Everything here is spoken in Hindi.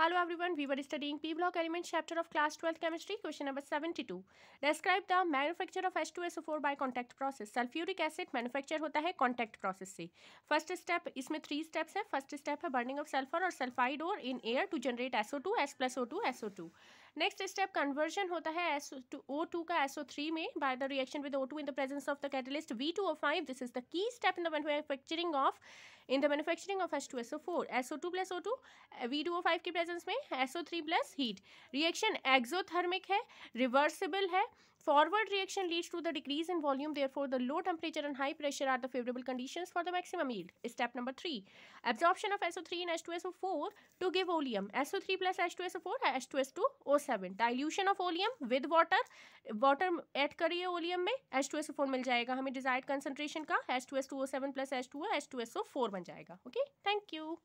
Hello everyone we were studying p block element chapter of class twelfth chemistry question number seventy two describe the manufacture of S two S four by contact process sulphuric acid manufacture होता है कॉन्टैक्ट प्रोसेस से फर्स्ट स्टेप इसमें थ्री स्टेप्स है फर्स्ट स्टेप है बर्निंग ऑफ सल्फर और सल्फाइड और in air to generate SO two S plus O two SO two next step conversion होता है एस ओ टू का ओ थ्री में by the reaction with O two in the presence of the catalyst V two O five this is the key step in the manufacturing of in the manufacturing of S two S O four S O two plus O two V two O five के प्रेजेंस में S O three plus heat reaction exothermic है रिवर्सिबल है Forward reaction leads to the decrease in volume. Therefore, the low temperature and high pressure are the favorable conditions for the maximum yield. Step number 3. Absorption of SO3 in H2SO4 to give oleum. SO3 plus H2SO4, H2S2, O7. Dilution of oleum with water. Water add kariye oleum mein H2SO4 mil jayega hame desired concentration का H2S2O7 plus H2O, H2SO4 ban jayega Okay, thank you.